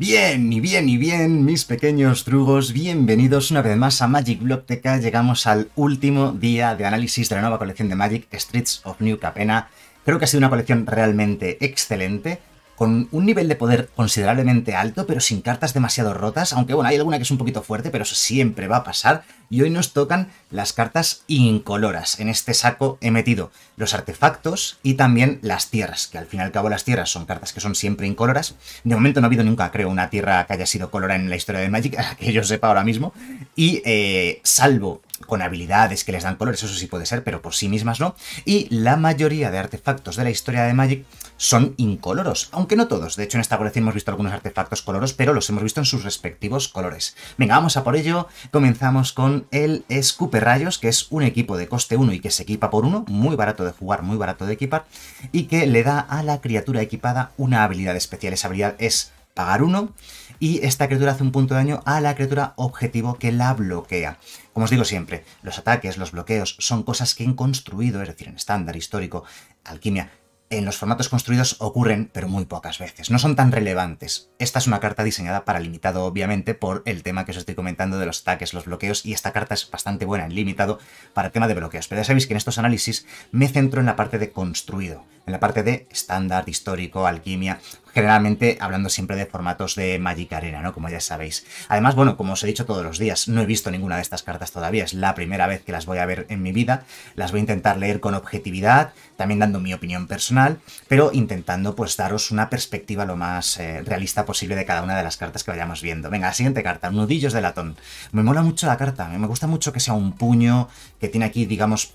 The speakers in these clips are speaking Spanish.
Bien, y bien, y bien, mis pequeños trugos! bienvenidos una vez más a Magic Blockteca. Llegamos al último día de análisis de la nueva colección de Magic, Streets of New Capena. Creo que ha sido una colección realmente excelente con un nivel de poder considerablemente alto, pero sin cartas demasiado rotas, aunque bueno, hay alguna que es un poquito fuerte, pero eso siempre va a pasar, y hoy nos tocan las cartas incoloras. En este saco he metido los artefactos y también las tierras, que al fin y al cabo las tierras son cartas que son siempre incoloras. De momento no ha habido nunca, creo, una tierra que haya sido colora en la historia de Magic, que yo sepa ahora mismo, y eh, salvo con habilidades que les dan colores, eso sí puede ser, pero por sí mismas no. Y la mayoría de artefactos de la historia de Magic son incoloros, aunque no todos. De hecho, en esta colección hemos visto algunos artefactos coloros, pero los hemos visto en sus respectivos colores. Venga, vamos a por ello. Comenzamos con el Scooper Rayos, que es un equipo de coste 1 y que se equipa por 1, muy barato de jugar, muy barato de equipar, y que le da a la criatura equipada una habilidad especial. Esa habilidad es pagar 1 y esta criatura hace un punto de daño a la criatura objetivo que la bloquea. Como os digo siempre, los ataques, los bloqueos son cosas que en construido, es decir, en estándar, histórico, alquimia, en los formatos construidos ocurren, pero muy pocas veces. No son tan relevantes. Esta es una carta diseñada para limitado, obviamente, por el tema que os estoy comentando de los ataques, los bloqueos, y esta carta es bastante buena en limitado para el tema de bloqueos. Pero ya sabéis que en estos análisis me centro en la parte de construido, en la parte de estándar, histórico, alquimia, generalmente hablando siempre de formatos de Magic Arena, ¿no? Como ya sabéis. Además, bueno, como os he dicho todos los días, no he visto ninguna de estas cartas todavía, es la primera vez que las voy a ver en mi vida, las voy a intentar leer con objetividad, también dando mi opinión personal, pero intentando pues daros una perspectiva lo más eh, realista posible de cada una de las cartas que vayamos viendo. Venga, la siguiente carta, Nudillos de Latón. Me mola mucho la carta, eh, me gusta mucho que sea un puño, que tiene aquí, digamos,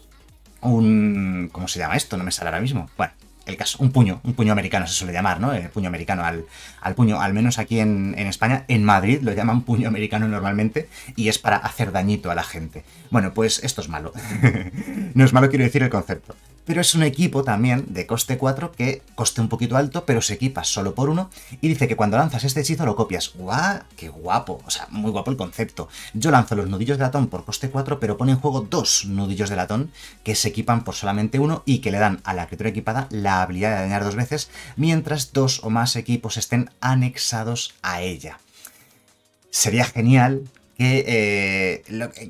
un... ¿Cómo se llama esto? No me sale ahora mismo. Bueno, el caso, un puño, un puño americano se suele llamar, ¿no? El puño americano al, puño, al menos aquí en, en, España, en Madrid lo llaman puño americano normalmente y es para hacer dañito a la gente. Bueno, pues esto es malo. no es malo, quiero decir el concepto pero es un equipo también de coste 4 que coste un poquito alto, pero se equipa solo por uno. Y dice que cuando lanzas este hechizo lo copias. ¡Guau! ¡Qué guapo! O sea, muy guapo el concepto. Yo lanzo los nudillos de latón por coste 4, pero pone en juego dos nudillos de latón que se equipan por solamente uno y que le dan a la criatura equipada la habilidad de dañar dos veces, mientras dos o más equipos estén anexados a ella. Sería genial eh,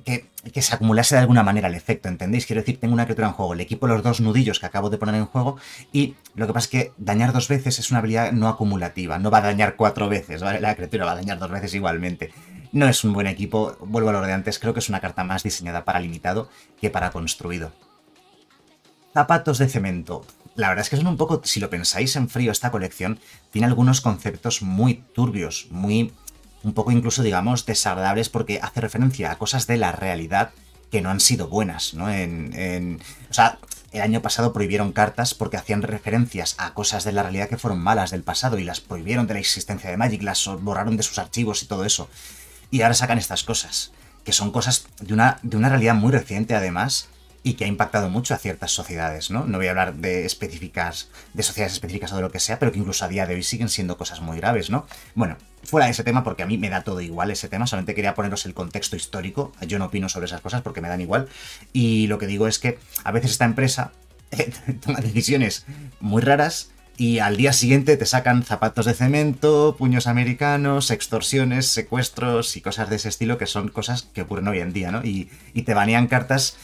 que, que, se acumulase de alguna manera el efecto, ¿entendéis? Quiero decir, tengo una criatura en juego, le equipo los dos nudillos que acabo de poner en juego y lo que pasa es que dañar dos veces es una habilidad no acumulativa, no va a dañar cuatro veces, ¿vale? La criatura va a dañar dos veces igualmente. No es un buen equipo, vuelvo a lo de antes, creo que es una carta más diseñada para limitado que para construido. Zapatos de cemento. La verdad es que son un poco, si lo pensáis en frío, esta colección tiene algunos conceptos muy turbios, muy un poco incluso, digamos, desagradables porque hace referencia a cosas de la realidad que no han sido buenas, ¿no? En, en, o sea, el año pasado prohibieron cartas porque hacían referencias a cosas de la realidad que fueron malas del pasado y las prohibieron de la existencia de Magic, las borraron de sus archivos y todo eso. Y ahora sacan estas cosas, que son cosas de una, de una realidad muy reciente además y que ha impactado mucho a ciertas sociedades, ¿no? No voy a hablar de específicas, de sociedades específicas o de lo que sea, pero que incluso a día de hoy siguen siendo cosas muy graves, ¿no? Bueno, fuera de ese tema, porque a mí me da todo igual ese tema, solamente quería poneros el contexto histórico, yo no opino sobre esas cosas porque me dan igual, y lo que digo es que a veces esta empresa eh, toma decisiones muy raras y al día siguiente te sacan zapatos de cemento, puños americanos, extorsiones, secuestros y cosas de ese estilo que son cosas que ocurren hoy en día, ¿no? Y, te banean cartas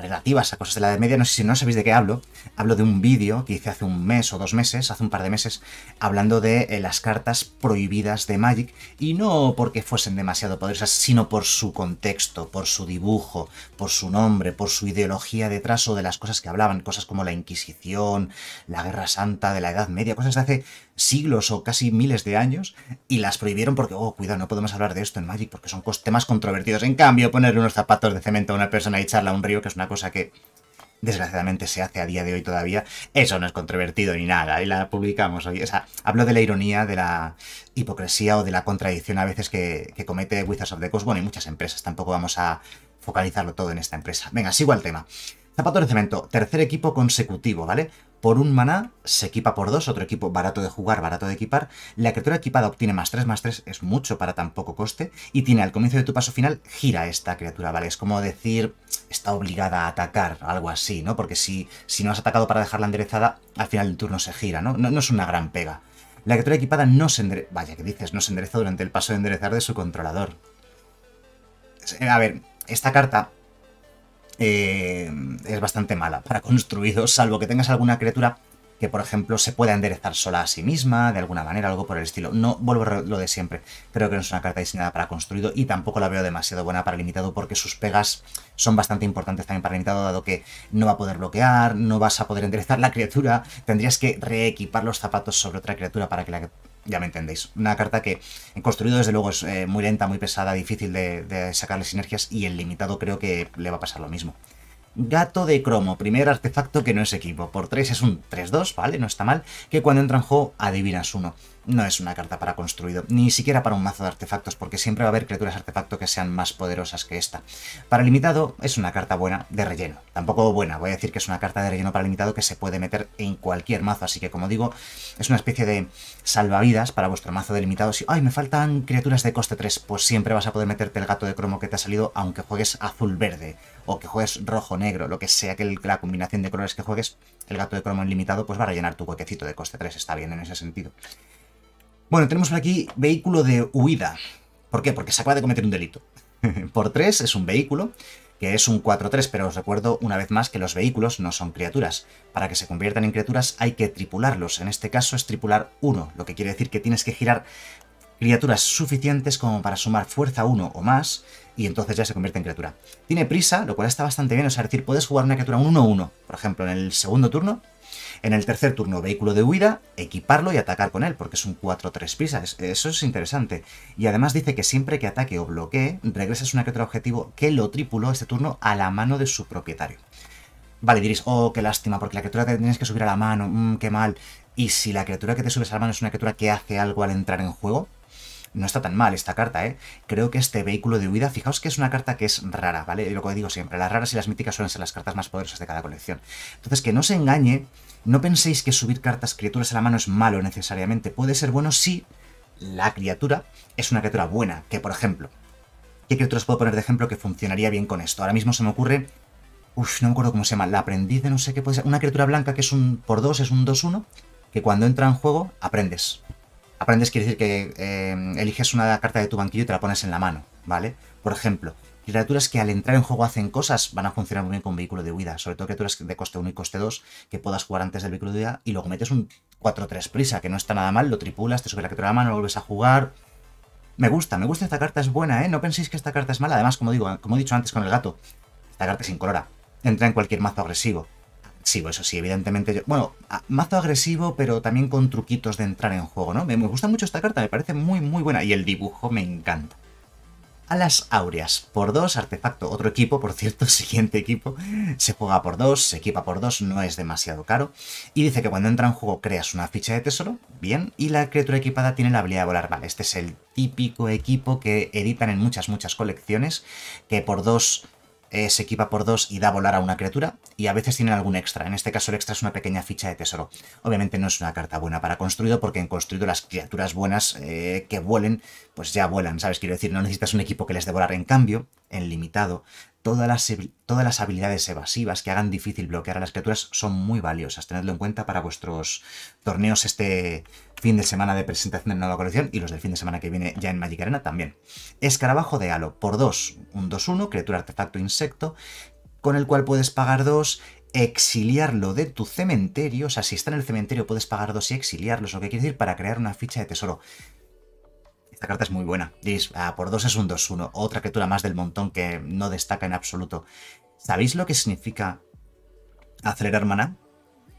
relativas a cosas de la de Media, no sé si no sabéis de qué hablo, hablo de un vídeo que hice hace un mes o dos meses, hace un par de meses, hablando de eh, las cartas prohibidas de Magic, y no porque fuesen demasiado poderosas, sino por su contexto, por su dibujo, por su nombre, por su ideología detrás o de las cosas que hablaban, cosas como la Inquisición, la Guerra Santa de la Edad Media, cosas de hace siglos o casi miles de años, y las prohibieron porque, oh, cuidado, no podemos hablar de esto en Magic porque son temas controvertidos. En cambio, ponerle unos zapatos de cemento a una persona y echarla a un río, que es una cosa que desgraciadamente se hace a día de hoy todavía, eso no es controvertido ni nada, y la publicamos hoy. O sea, hablo de la ironía, de la hipocresía o de la contradicción a veces que, que comete Wizards of the Coast, bueno, y muchas empresas, tampoco vamos a focalizarlo todo en esta empresa. Venga, sigo al tema. Zapato de cemento, tercer equipo consecutivo, ¿vale? Por un maná se equipa por dos, otro equipo barato de jugar, barato de equipar. La criatura equipada obtiene más tres, más tres es mucho para tan poco coste. Y tiene al comienzo de tu paso final, gira esta criatura, ¿vale? Es como decir, está obligada a atacar, algo así, ¿no? Porque si, si no has atacado para dejarla enderezada, al final del turno se gira, ¿no? No, no es una gran pega. La criatura equipada no se endereza, vaya que dices, no se endereza durante el paso de enderezar de su controlador. Eh, a ver, esta carta eh, es bastante mala para construido salvo que tengas alguna criatura que, por ejemplo, se pueda enderezar sola a sí misma, de alguna manera, algo por el estilo. No vuelvo a lo de siempre. Creo que no es una carta diseñada para construido y tampoco la veo demasiado buena para limitado porque sus pegas son bastante importantes también para limitado, dado que no va a poder bloquear, no vas a poder enderezar la criatura, tendrías que reequipar los zapatos sobre otra criatura para que la ya me entendéis. Una carta que he construido desde luego es eh, muy lenta, muy pesada, difícil de, de, sacarle sinergias y el limitado creo que le va a pasar lo mismo. Gato de cromo, primer artefacto que no es equipo. Por 3 es un 3-2, ¿vale? No está mal. Que cuando entra en juego adivinas uno no es una carta para construido, ni siquiera para un mazo de artefactos, porque siempre va a haber criaturas artefacto que sean más poderosas que esta. Para limitado es una carta buena de relleno, tampoco buena, voy a decir que es una carta de relleno para limitado que se puede meter en cualquier mazo, así que como digo, es una especie de salvavidas para vuestro mazo de limitado. Si, ay, me faltan criaturas de coste 3, pues siempre vas a poder meterte el gato de cromo que te ha salido, aunque juegues azul-verde, o que juegues rojo-negro, lo que sea que la combinación de colores que juegues, el gato de cromo en limitado, pues va a rellenar tu huequecito de coste 3, está bien en ese sentido. Bueno, tenemos por aquí vehículo de huida. ¿Por qué? Porque se acaba de cometer un delito. por 3 es un vehículo, que es un 4-3, pero os recuerdo una vez más que los vehículos no son criaturas. Para que se conviertan en criaturas hay que tripularlos. En este caso es tripular 1, lo que quiere decir que tienes que girar criaturas suficientes como para sumar fuerza 1 o más, y entonces ya se convierte en criatura. Tiene prisa, lo cual está bastante bien, es decir, puedes jugar una criatura un 1-1, por ejemplo, en el segundo turno, en el tercer turno, vehículo de huida, equiparlo y atacar con él, porque es un 4-3 pisas Eso es interesante. Y además dice que siempre que ataque o bloquee, regresas una criatura objetivo que lo tripuló este turno a la mano de su propietario. Vale, diréis, oh, qué lástima, porque la criatura te tienes que subir a la mano, mm, qué mal. Y si la criatura que te subes a la mano es una criatura que hace algo al entrar en juego, no está tan mal esta carta, ¿eh? Creo que este vehículo de huida, fijaos que es una carta que es rara, ¿vale? Y Lo que digo siempre, las raras y las míticas suelen ser las cartas más poderosas de cada colección. Entonces, que no se engañe, no penséis que subir cartas criaturas a la mano es malo necesariamente. Puede ser bueno si la criatura es una criatura buena, que por ejemplo... ¿Qué criaturas puedo poner de ejemplo que funcionaría bien con esto? Ahora mismo se me ocurre Uf, no me acuerdo cómo se llama, la aprendiz de no sé qué puede ser. Una criatura blanca que es un por dos es un 2-1, que cuando entra en juego aprendes. Aprendes quiere decir que eh, eliges una carta de tu banquillo y te la pones en la mano, ¿vale? Por ejemplo, criaturas que al entrar en juego hacen cosas van a funcionar muy bien con vehículo de huida, sobre todo criaturas de coste 1 y coste 2 que puedas jugar antes del vehículo de huida y luego metes un 4-3 prisa, que no está nada mal, lo tripulas, te sube la criatura a la mano, lo vuelves a jugar. Me gusta, me gusta, esta carta es buena, ¿eh? No penséis que esta carta es mala, además, como digo, como he dicho antes con el gato, esta carta es incolora, entra en cualquier mazo agresivo. Sí, pues eso sí, evidentemente. Yo, bueno, mazo agresivo, pero también con truquitos de entrar en juego, ¿no? Me, gusta mucho esta carta, me parece muy, muy buena. Y el dibujo me encanta. Alas Aureas, por dos, artefacto, otro equipo, por cierto, siguiente equipo, se juega por dos, se equipa por dos, no es demasiado caro. Y dice que cuando entra en juego creas una ficha de tesoro, bien, y la criatura equipada tiene la habilidad de volar. Vale, este es el típico equipo que editan en muchas, muchas colecciones, que por dos eh, se equipa por dos y da volar a una criatura, y a veces tienen algún extra. En este caso el extra es una pequeña ficha de tesoro. Obviamente no es una carta buena para construido, porque en construido las criaturas buenas eh, que vuelen, pues ya vuelan, ¿sabes? Quiero decir, no necesitas un equipo que les volar en cambio, en limitado, todas las, todas las habilidades evasivas que hagan difícil bloquear a las criaturas son muy valiosas. Tenedlo en cuenta para vuestros torneos este fin de semana de presentación de nueva colección y los del fin de semana que viene ya en Magic Arena también. Escarabajo de Halo por 2, un 2-1, criatura artefacto insecto, con el cual puedes pagar 2 exiliarlo de tu cementerio, o sea, si está en el cementerio puedes pagar 2 y exiliarlo, es lo que quiere decir para crear una ficha de tesoro. Esta carta es muy buena. Ah, por 2 es un 2-1. Otra criatura más del montón que no destaca en absoluto. ¿Sabéis lo que significa acelerar maná?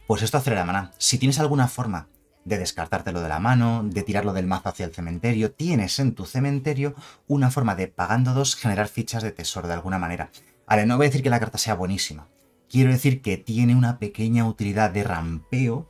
Pues esto acelera maná. Si tienes alguna forma de descartártelo de la mano, de tirarlo del mazo hacia el cementerio, tienes en tu cementerio una forma de, pagando dos generar fichas de tesoro de alguna manera. Vale, no voy a decir que la carta sea buenísima. Quiero decir que tiene una pequeña utilidad de rampeo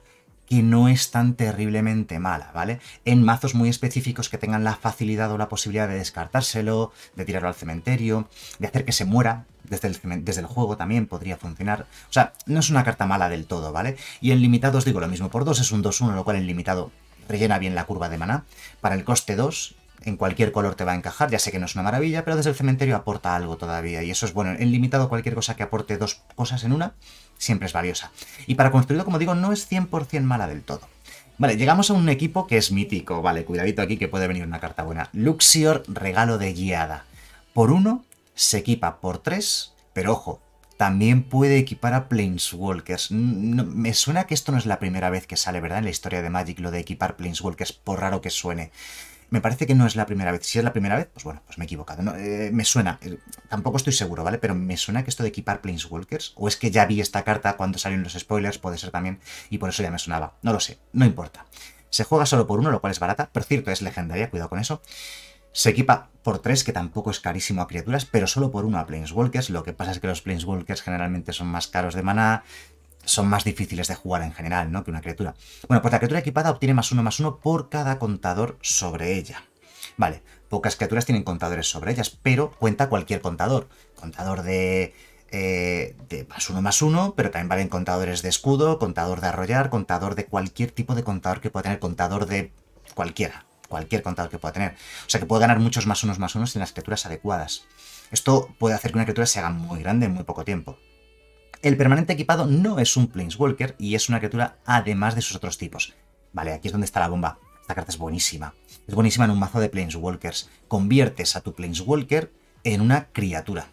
que no es tan terriblemente mala, ¿vale? En mazos muy específicos que tengan la facilidad o la posibilidad de descartárselo, de tirarlo al cementerio, de hacer que se muera, desde el, juego también podría funcionar. O sea, no es una carta mala del todo, ¿vale? Y en limitados digo lo mismo, por 2 es un 2-1, lo cual en limitado rellena bien la curva de maná. Para el coste 2, en cualquier color te va a encajar, ya sé que no es una maravilla, pero desde el cementerio aporta algo todavía, y eso es bueno. En limitado cualquier cosa que aporte dos cosas en una siempre es valiosa. Y para construirlo, como digo, no es 100% mala del todo. Vale, llegamos a un equipo que es mítico. Vale, cuidadito aquí que puede venir una carta buena. Luxior, regalo de guiada. Por uno, se equipa por tres, pero ojo, también puede equipar a Planeswalkers. No, me suena que esto no es la primera vez que sale, ¿verdad? En la historia de Magic, lo de equipar Planeswalkers, por raro que suene. Me parece que no es la primera vez. Si es la primera vez, pues bueno, pues me he equivocado. No, eh, me suena, eh, tampoco estoy seguro, ¿vale? Pero me suena que esto de equipar Planeswalkers, o es que ya vi esta carta cuando salieron los spoilers, puede ser también, y por eso ya me sonaba. No lo sé, no importa. Se juega solo por uno, lo cual es barata, pero cierto, es legendaria, cuidado con eso. Se equipa por tres, que tampoco es carísimo a criaturas, pero solo por uno a Planeswalkers. Lo que pasa es que los Planeswalkers generalmente son más caros de maná, son más difíciles de jugar en general, ¿no? Que una criatura. Bueno, pues la criatura equipada obtiene más uno más uno por cada contador sobre ella. Vale, pocas criaturas tienen contadores sobre ellas, pero cuenta cualquier contador. Contador de, eh, de más uno más uno, pero también valen contadores de escudo, contador de arrollar, contador de cualquier tipo de contador que pueda tener, contador de cualquiera, cualquier contador que pueda tener. O sea que puede ganar muchos más unos más unos en las criaturas adecuadas. Esto puede hacer que una criatura se haga muy grande en muy poco tiempo. El permanente equipado no es un Planeswalker y es una criatura además de sus otros tipos. Vale, aquí es donde está la bomba. Esta carta es buenísima. Es buenísima en un mazo de Planeswalkers. Conviertes a tu Planeswalker en una criatura.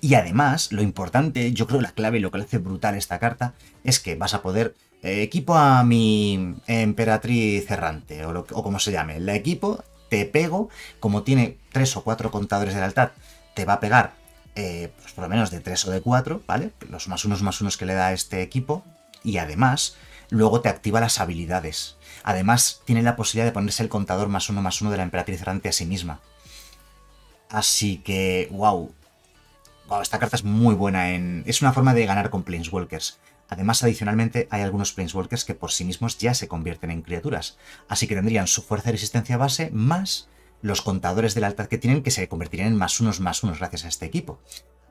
Y además, lo importante, yo creo la clave, y lo que le hace brutal esta carta, es que vas a poder... Eh, equipo a mi emperatriz errante, o, o como se llame. La equipo, te pego, como tiene tres o cuatro contadores de lealtad, te va a pegar eh, pues por lo menos de 3 o de 4, ¿vale? Los más unos más unos que le da a este equipo. Y además, luego te activa las habilidades. Además, tiene la posibilidad de ponerse el contador más uno más uno de la emperatriz errante a sí misma. Así que, wow. wow. Esta carta es muy buena en... Es una forma de ganar con Planeswalkers. Además, adicionalmente, hay algunos Planeswalkers que por sí mismos ya se convierten en criaturas. Así que tendrían su fuerza de resistencia base más los contadores de altar que tienen que se convertirían en más unos más unos gracias a este equipo.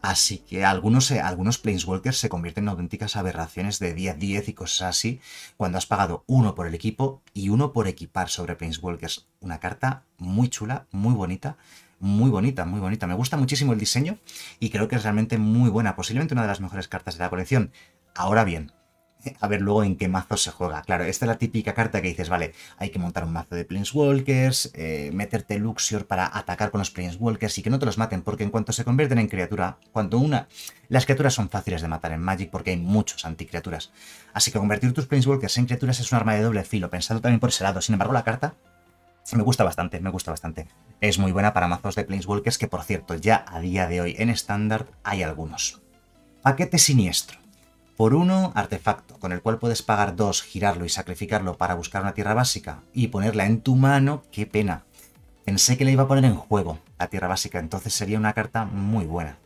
Así que algunos, algunos Planeswalkers se convierten en auténticas aberraciones de 10-10 y cosas así cuando has pagado uno por el equipo y uno por equipar sobre Planeswalkers. Una carta muy chula, muy bonita, muy bonita, muy bonita. Me gusta muchísimo el diseño y creo que es realmente muy buena, posiblemente una de las mejores cartas de la colección. Ahora bien, a ver luego en qué mazo se juega. Claro, esta es la típica carta que dices, vale, hay que montar un mazo de Planeswalkers, eh, meterte Luxor para atacar con los Planeswalkers y que no te los maten, porque en cuanto se convierten en criatura, cuando una... Las criaturas son fáciles de matar en Magic porque hay muchos anticriaturas. Así que convertir tus Planeswalkers en criaturas es un arma de doble filo, pensado también por ese lado. Sin embargo, la carta me gusta bastante, me gusta bastante. Es muy buena para mazos de Planeswalkers que, por cierto, ya a día de hoy en estándar hay algunos. Paquete siniestro. Por uno, artefacto, con el cual puedes pagar dos, girarlo y sacrificarlo para buscar una tierra básica y ponerla en tu mano, qué pena. Pensé que la iba a poner en juego la tierra básica, entonces sería una carta muy buena.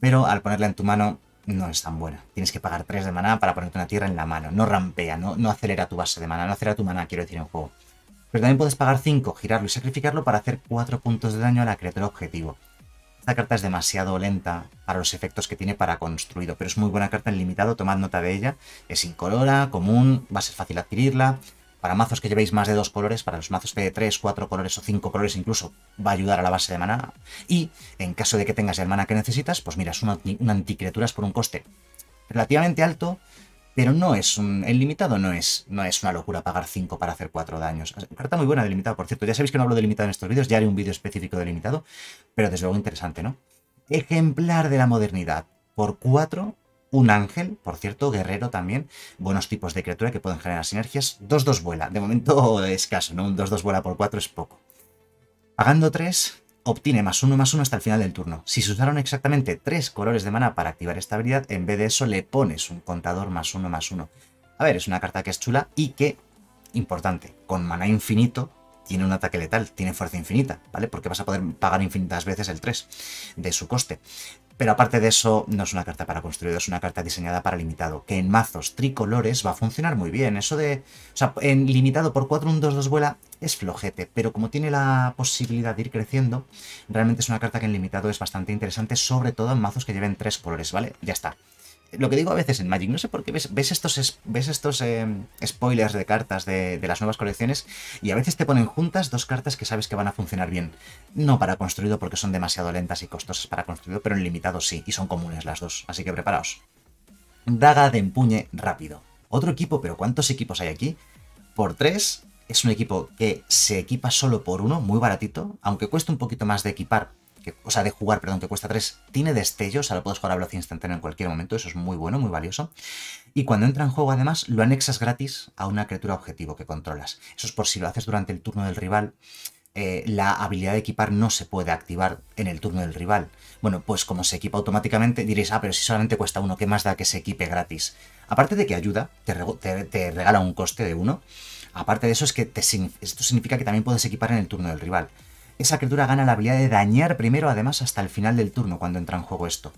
Pero al ponerla en tu mano no es tan buena. Tienes que pagar 3 de maná para ponerte una tierra en la mano. No rampea, no, acelera tu base de maná, no acelera tu maná, quiero decir, en juego. Pero también puedes pagar 5, girarlo y sacrificarlo para hacer 4 puntos de daño a la criatura objetivo. Esta carta es demasiado lenta para los efectos que tiene para construido, pero es muy buena carta en limitado, tomad nota de ella. Es incolora, común, va a ser fácil adquirirla. Para mazos que llevéis más de dos colores, para los mazos de tres, cuatro colores o cinco colores incluso, va a ayudar a la base de maná. Y en caso de que tengas el maná que necesitas, pues mira, es una, una anticriaturas por un coste relativamente alto, pero no es un. El limitado no es, no es una locura pagar 5 para hacer 4 daños. Carta muy buena de limitado, por cierto. Ya sabéis que no hablo de limitado en estos vídeos, ya haré un vídeo específico de limitado, pero desde luego interesante, ¿no? Ejemplar de la modernidad. Por 4, un ángel, por cierto, guerrero también, buenos tipos de criatura que pueden generar sinergias. 2-2 vuela, de momento escaso, ¿no? Un 2-2 vuela por 4 es poco. Pagando 3, obtiene más uno más uno hasta el final del turno. Si se usaron exactamente tres colores de mana para activar esta habilidad, en vez de eso le pones un contador más uno más uno. A ver, es una carta que es chula y que, importante, con mana infinito tiene un ataque letal, tiene fuerza infinita, ¿vale? Porque vas a poder pagar infinitas veces el 3 de su coste. Pero aparte de eso, no es una carta para construido, es una carta diseñada para limitado, que en mazos tricolores va a funcionar muy bien. Eso de, o sea, en limitado por 4 un 2-2 vuela es flojete, pero como tiene la posibilidad de ir creciendo, realmente es una carta que en limitado es bastante interesante, sobre todo en mazos que lleven tres colores, ¿vale? Ya está. Lo que digo a veces en Magic, no sé por qué ves, ves estos, ves estos eh, spoilers de cartas de, las nuevas colecciones y a veces te ponen juntas dos cartas que sabes que van a funcionar bien. No para construido porque son demasiado lentas y costosas para construido, pero en limitado sí, y son comunes las dos, así que preparaos. Daga de empuñe rápido. Otro equipo, pero ¿cuántos equipos hay aquí? Por tres es un equipo que se equipa solo por uno, muy baratito, aunque cuesta un poquito más de equipar, o sea, de jugar, perdón, que cuesta tres, tiene destellos, lo puedes jugar a velocidad instantánea en cualquier momento, eso es muy bueno, muy valioso. Y cuando entra en juego, además, lo anexas gratis a una criatura objetivo que controlas. Eso es por si lo haces durante el turno del rival, eh, la habilidad de equipar no se puede activar en el turno del rival. Bueno, pues como se equipa automáticamente, diréis, ah, pero si solamente cuesta uno, ¿qué más da que se equipe gratis? Aparte de que ayuda, te, te regala un coste de uno Aparte de eso, es que esto significa que también puedes equipar en el turno del rival. Esa criatura gana la habilidad de dañar primero, además, hasta el final del turno, cuando entra en juego esto.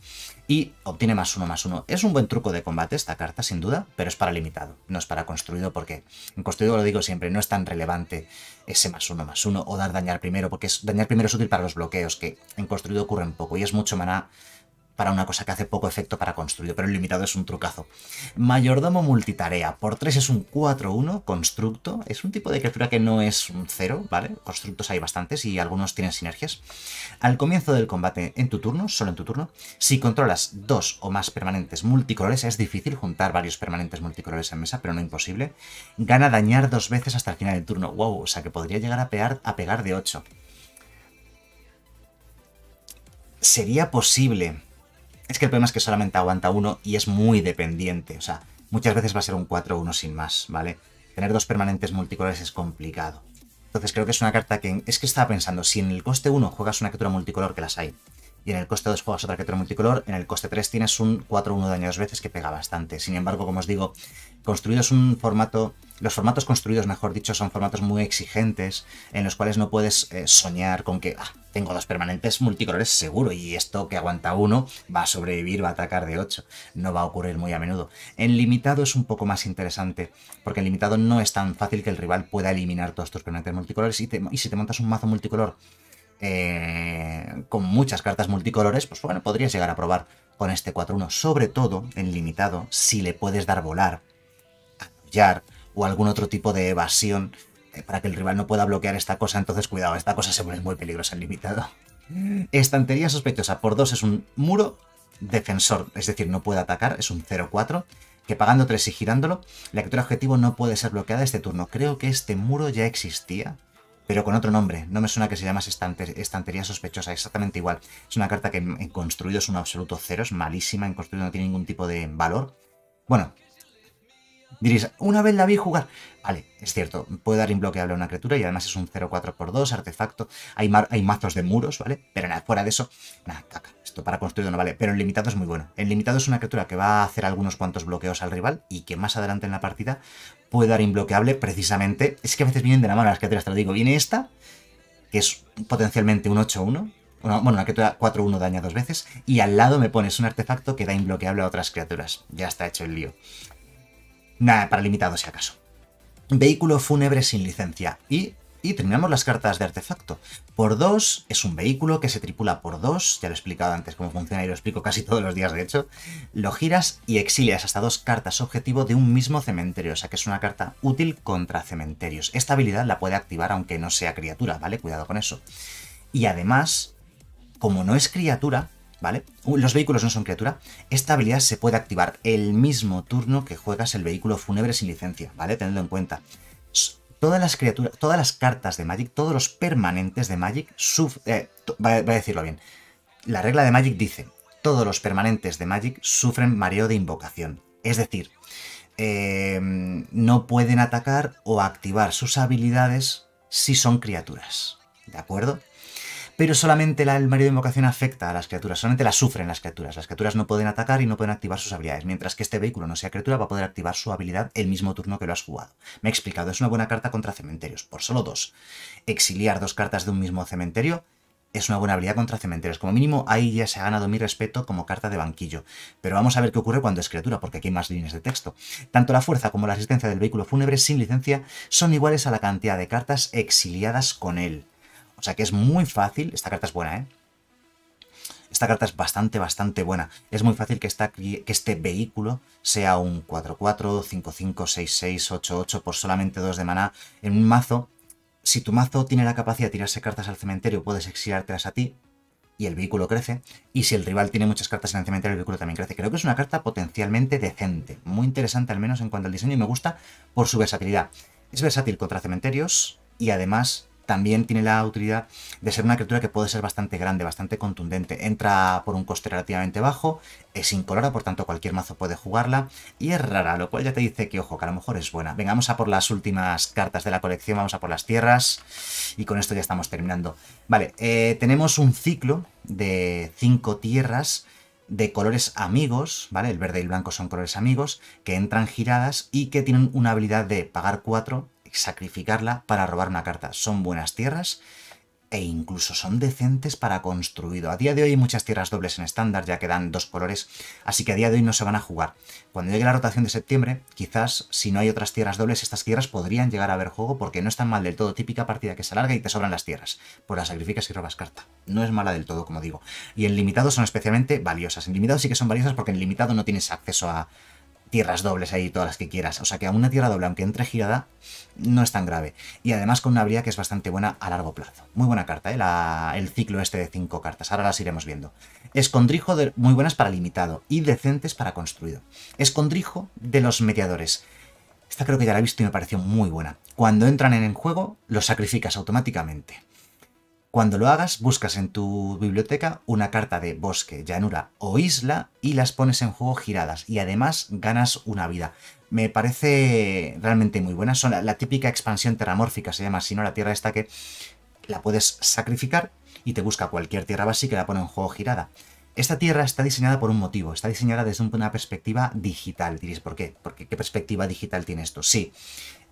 Y obtiene más uno, más uno. Es un buen truco de combate esta carta, sin duda, pero es para limitado, no es para construido, porque en construido lo digo siempre, no es tan relevante ese más uno, más uno, o dar dañar primero, porque es, dañar primero es útil para los bloqueos, que en construido ocurren poco, y es mucho maná para una cosa que hace poco efecto para construido, pero el limitado es un trucazo. Mayordomo multitarea, por 3 es un 4-1, constructo, es un tipo de criatura que no es un 0, ¿vale? Constructos hay bastantes y algunos tienen sinergias. Al comienzo del combate, en tu turno, solo en tu turno, si controlas dos o más permanentes multicolores, es difícil juntar varios permanentes multicolores en mesa, pero no imposible, gana dañar dos veces hasta el final del turno. ¡Wow! O sea que podría llegar a pegar, a pegar de 8. Sería posible es que el problema es que solamente aguanta uno y es muy dependiente. O sea, muchas veces va a ser un 4-1 sin más, ¿vale? Tener dos permanentes multicolores es complicado. Entonces creo que es una carta que... Es que estaba pensando, si en el coste 1 juegas una criatura multicolor, que las hay, y en el coste 2 juegas otra criatura multicolor. En el coste 3 tienes un 4-1 daño dos veces que pega bastante. Sin embargo, como os digo, construidos un formato. Los formatos construidos, mejor dicho, son formatos muy exigentes en los cuales no puedes eh, soñar con que ah, tengo dos permanentes multicolores seguro y esto que aguanta uno va a sobrevivir, va a atacar de 8. No va a ocurrir muy a menudo. En limitado es un poco más interesante porque en limitado no es tan fácil que el rival pueda eliminar todos tus permanentes multicolores y, y si te montas un mazo multicolor eh, con muchas cartas multicolores, pues bueno, podrías llegar a probar con este 4-1, sobre todo en limitado, si le puedes dar volar, apoyar o algún otro tipo de evasión eh, para que el rival no pueda bloquear esta cosa, entonces cuidado, esta cosa se vuelve muy peligrosa en limitado. Estantería sospechosa por 2 es un muro defensor, es decir, no puede atacar, es un 0-4, que pagando 3 y girándolo, la criatura objetivo no puede ser bloqueada este turno. Creo que este muro ya existía, pero con otro nombre. No me suena que se llama estantería sospechosa, exactamente igual. Es una carta que en construido es un absoluto cero, es malísima, en construido no tiene ningún tipo de valor. Bueno, diréis, una vez la vi jugar. Vale, es cierto, puede dar inbloqueable a una criatura y además es un 0-4x2, artefacto. Hay, hay, mazos de muros, ¿vale? Pero nada, fuera de eso, nada, caca. Esto para construido no vale, pero el limitado es muy bueno. El limitado es una criatura que va a hacer algunos cuantos bloqueos al rival y que más adelante en la partida puede dar inbloqueable precisamente. Es que a veces vienen de la mano las criaturas, te lo digo. Viene esta, que es potencialmente un 8-1. bueno, una criatura 4-1 daña dos veces. Y al lado me pones un artefacto que da inbloqueable a otras criaturas. Ya está hecho el lío. Nada, para limitado si acaso. Vehículo fúnebre sin licencia. Y y terminamos las cartas de artefacto. Por dos es un vehículo que se tripula por dos, ya lo he explicado antes cómo funciona y lo explico casi todos los días de hecho. Lo giras y exilias hasta dos cartas objetivo de un mismo cementerio, o sea que es una carta útil contra cementerios. Esta habilidad la puede activar aunque no sea criatura, ¿vale? Cuidado con eso. Y además, como no es criatura, ¿vale? Uh, los vehículos no son criatura. Esta habilidad se puede activar el mismo turno que juegas el vehículo fúnebre sin licencia, ¿vale? teniendo en cuenta todas las criaturas, todas las cartas de Magic, todos los permanentes de Magic, sufren, eh, voy a decirlo bien. La regla de Magic dice, todos los permanentes de Magic sufren mareo de invocación. Es decir, em, no pueden atacar o activar sus habilidades si son criaturas. ¿De acuerdo? pero solamente la, el marido de invocación afecta a las criaturas, solamente las sufren las criaturas. Las criaturas no pueden atacar y no pueden activar sus habilidades, mientras que este vehículo no sea criatura va a poder activar su habilidad el mismo turno que lo has jugado. Me he explicado, es una buena carta contra cementerios, por solo dos. Exiliar dos cartas de un mismo cementerio es una buena habilidad contra cementerios. Como mínimo, ahí ya se ha ganado mi respeto como carta de banquillo. Pero vamos a ver qué ocurre cuando es criatura, porque aquí hay más líneas de texto. Tanto la fuerza como la asistencia del vehículo fúnebre sin licencia son iguales a la cantidad de cartas exiliadas con él. O sea que es muy fácil, esta carta es buena, ¿eh? Esta carta es bastante, bastante buena. Es muy fácil que, esta, que este vehículo sea un 4-4, 5-5, 6-6, 8-8 por solamente 2 de maná en un mazo. Si tu mazo tiene la capacidad de tirarse cartas al cementerio, puedes exilártelas a ti y el vehículo crece. Y si el rival tiene muchas cartas en el cementerio, el vehículo también crece. Creo que es una carta potencialmente decente, muy interesante al menos en cuanto al diseño y me gusta por su versatilidad. Es versátil contra cementerios y además también tiene la utilidad de ser una criatura que puede ser bastante grande, bastante contundente. Entra por un coste relativamente bajo, es incolora, por tanto cualquier mazo puede jugarla, y es rara, lo cual ya te dice que, ojo, que a lo mejor es buena. Venga, vamos a por las últimas cartas de la colección, vamos a por las tierras, y con esto ya estamos terminando. Vale, eh, tenemos un ciclo de 5 tierras de colores amigos, ¿vale? El verde y el blanco son colores amigos, que entran giradas y que tienen una habilidad de pagar 4, sacrificarla para robar una carta. Son buenas tierras e incluso son decentes para construido. A día de hoy hay muchas tierras dobles en estándar, ya que dan dos colores, así que a día de hoy no se van a jugar. Cuando llegue la rotación de septiembre, quizás si no hay otras tierras dobles, estas tierras podrían llegar a ver juego porque no están mal del todo. Típica partida que se alarga y te sobran las tierras, pues las sacrificas y robas carta. No es mala del todo, como digo. Y en limitado son especialmente valiosas. En limitado sí que son valiosas porque en limitado no tienes acceso a, tierras dobles ahí, todas las que quieras. O sea que a una tierra doble, aunque entre girada, no es tan grave. Y además con una bría que es bastante buena a largo plazo. Muy buena carta, ¿eh? el ciclo este de 5 cartas. Ahora las iremos viendo. Escondrijo de, muy buenas para limitado y decentes para construido. Escondrijo de los mediadores. Esta creo que ya la he visto y me pareció muy buena. Cuando entran en el juego, los sacrificas automáticamente. Cuando lo hagas, buscas en tu biblioteca una carta de bosque, llanura o isla y las pones en juego giradas y además ganas una vida. Me parece realmente muy buena. Son la, típica expansión terramórfica, se llama si no la tierra esta que la puedes sacrificar y te busca cualquier tierra básica y la pone en juego girada. Esta tierra está diseñada por un motivo, está diseñada desde una perspectiva digital. Diréis, ¿por qué? Porque ¿qué perspectiva digital tiene esto? Sí,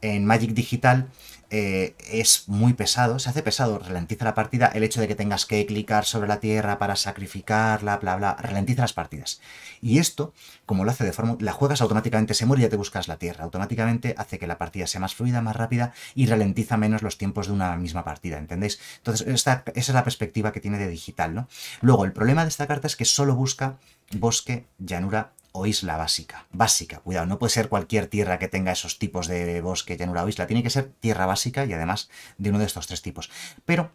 en Magic Digital eh, es muy pesado, se hace pesado, ralentiza la partida, el hecho de que tengas que clicar sobre la tierra para sacrificarla, bla, bla, ralentiza las partidas. Y esto, como lo hace de forma... La juegas automáticamente, se muere y ya te buscas la tierra. Automáticamente hace que la partida sea más fluida, más rápida y ralentiza menos los tiempos de una misma partida, ¿entendéis? Entonces, esa es la perspectiva que tiene de digital, ¿no? Luego, el problema de esta carta es que solo busca bosque, llanura o isla básica. Básica, cuidado, no puede ser cualquier tierra que tenga esos tipos de bosque, llanura o isla, tiene que ser tierra básica y además de uno de estos tres tipos. Pero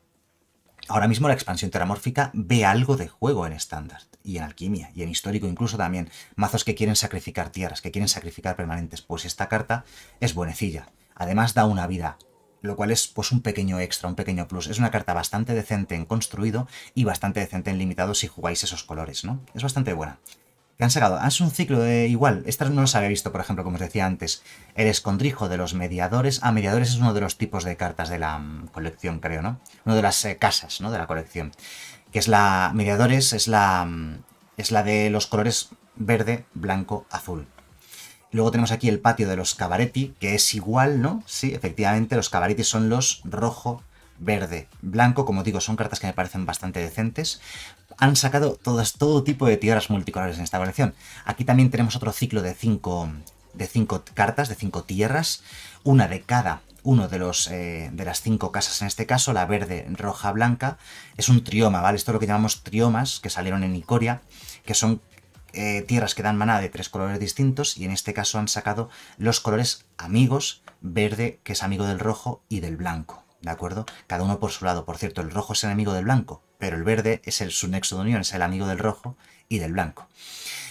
ahora mismo la expansión terramórfica ve algo de juego en estándar y en alquimia y en histórico incluso también. Mazos que quieren sacrificar tierras, que quieren sacrificar permanentes, pues esta carta es buenecilla. Además da una vida lo cual es pues un pequeño extra, un pequeño plus. Es una carta bastante decente en construido y bastante decente en limitado si jugáis esos colores, ¿no? Es bastante buena que han sacado. Ah, es un ciclo de igual. Estas no las había visto, por ejemplo, como os decía antes. El escondrijo de los mediadores. Ah, mediadores es uno de los tipos de cartas de la mm, colección, creo, ¿no? Uno de las eh, casas, ¿no? De la colección. Que es la. Mediadores es la. Mm, es la de los colores verde, blanco, azul. Luego tenemos aquí el patio de los cabaretti, que es igual, ¿no? Sí, efectivamente, los cabaretti son los rojo, verde, blanco. Como digo, son cartas que me parecen bastante decentes han sacado todas, todo tipo de tierras multicolores en esta colección. Aquí también tenemos otro ciclo de cinco, de cartas, de cinco tierras, una de cada uno de, los, eh, de las cinco casas en este caso, la verde, roja, blanca, es un trioma, ¿vale? Esto es lo que llamamos triomas, que salieron en Icoria, que son eh, tierras que dan maná de tres colores distintos, y en este caso han sacado los colores amigos, verde, que es amigo del rojo, y del blanco, ¿de acuerdo? Cada uno por su lado, por cierto, el rojo es enemigo del blanco, pero el verde es el, su nexo de unión, es el amigo del rojo y del blanco.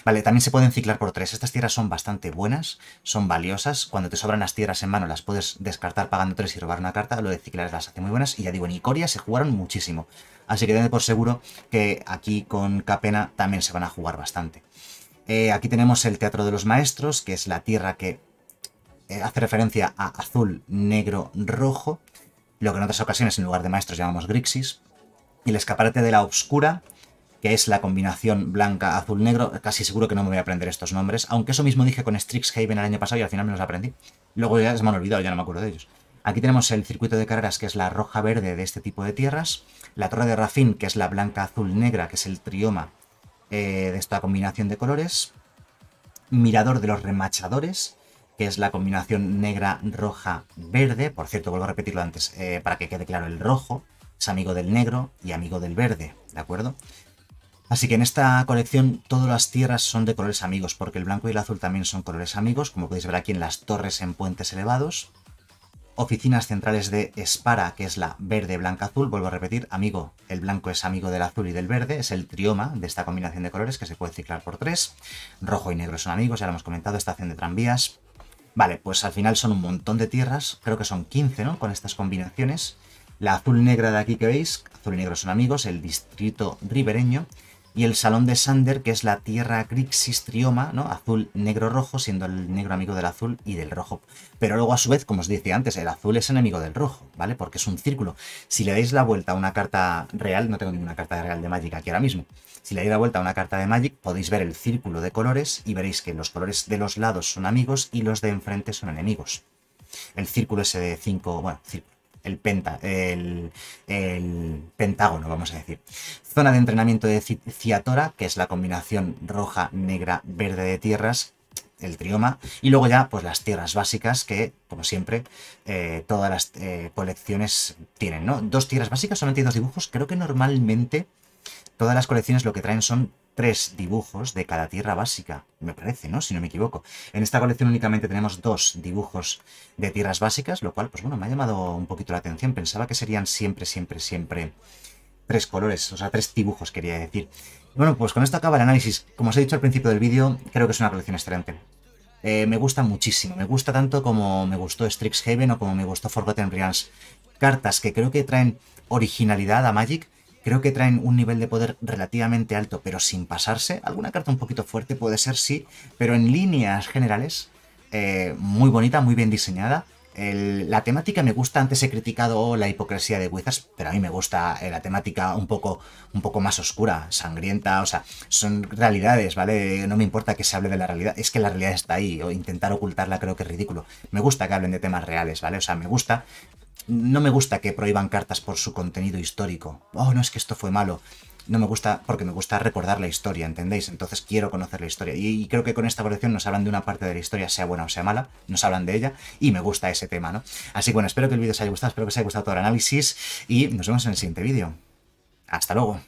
Vale, también se pueden ciclar por tres. Estas tierras son bastante buenas, son valiosas. Cuando te sobran las tierras en mano las puedes descartar pagando tres y robar una carta. Lo de ciclar las hace muy buenas. Y ya digo, en Icoria se jugaron muchísimo. Así que tened por seguro que aquí con Capena también se van a jugar bastante. Eh, aquí tenemos el Teatro de los Maestros, que es la tierra que eh, hace referencia a azul, negro, rojo. Lo que en otras ocasiones en lugar de maestros llamamos Grixis. El escaparate de la obscura, que es la combinación blanca-azul-negro. Casi seguro que no me voy a aprender estos nombres, aunque eso mismo dije con Strixhaven el año pasado y al final me los aprendí. Luego ya se me han olvidado, ya no me acuerdo de ellos. Aquí tenemos el circuito de carreras, que es la roja-verde de este tipo de tierras. La torre de Rafin, que es la blanca-azul-negra, que es el trioma eh, de esta combinación de colores. Mirador de los remachadores, que es la combinación negra-roja-verde. Por cierto, vuelvo a repetirlo antes eh, para que quede claro el rojo amigo del negro y amigo del verde, ¿de acuerdo? Así que en esta colección todas las tierras son de colores amigos, porque el blanco y el azul también son colores amigos, como podéis ver aquí en las torres en puentes elevados. Oficinas centrales de espara, que es la verde, blanca, azul. Vuelvo a repetir, amigo, el blanco es amigo del azul y del verde, es el trioma de esta combinación de colores que se puede ciclar por tres. Rojo y negro son amigos, ya lo hemos comentado, estación de tranvías. Vale, pues al final son un montón de tierras, creo que son 15, ¿no? Con estas combinaciones la azul negra de aquí que veis, azul y negro son amigos, el distrito ribereño, y el salón de Sander, que es la tierra Grixis trioma, ¿no? Azul, negro, rojo, siendo el negro amigo del azul y del rojo. Pero luego, a su vez, como os decía antes, el azul es enemigo del rojo, ¿vale? Porque es un círculo. Si le dais la vuelta a una carta real, no tengo ninguna carta real de Magic aquí ahora mismo. Si le dais la vuelta a una carta de Magic, podéis ver el círculo de colores y veréis que los colores de los lados son amigos y los de enfrente son enemigos. El círculo ese de 5, bueno, círculo el, penta, el, pentágono, vamos a decir. Zona de entrenamiento de Ciatora, que es la combinación roja, negra, verde de tierras, el trioma, y luego ya pues las tierras básicas que, como siempre, eh, todas las eh, colecciones tienen, ¿no? Dos tierras básicas, solamente dos dibujos, creo que normalmente Todas las colecciones lo que traen son tres dibujos de cada tierra básica, me parece, ¿no? Si no me equivoco. En esta colección únicamente tenemos dos dibujos de tierras básicas, lo cual, pues bueno, me ha llamado un poquito la atención. Pensaba que serían siempre, siempre, siempre tres colores, o sea, tres dibujos, quería decir. Bueno, pues con esto acaba el análisis. Como os he dicho al principio del vídeo, creo que es una colección excelente. Eh, me gusta muchísimo, me gusta tanto como me gustó Strixhaven o como me gustó Forgotten Realms. Cartas que creo que traen originalidad a Magic, Creo que traen un nivel de poder relativamente alto, pero sin pasarse. Alguna carta un poquito fuerte puede ser, sí, pero en líneas generales, eh, muy bonita, muy bien diseñada la temática me gusta, antes he criticado la hipocresía de Wizards, pero a mí me gusta eh, la temática un poco, un poco más oscura, sangrienta, o sea, son realidades, ¿vale? No me importa que se hable de la realidad, es que la realidad está ahí, o intentar ocultarla creo que es ridículo. Me gusta que hablen de temas reales, ¿vale? O sea, me gusta, no me gusta que prohíban cartas por su contenido histórico. Oh, no es que esto fue malo no me gusta porque me gusta recordar la historia, ¿entendéis? Entonces quiero conocer la historia. Y, creo que con esta colección nos hablan de una parte de la historia, sea buena o sea mala, nos hablan de ella y me gusta ese tema, ¿no? Así que bueno, espero que el vídeo os haya gustado, espero que os haya gustado todo el análisis y nos vemos en el siguiente vídeo. Hasta luego.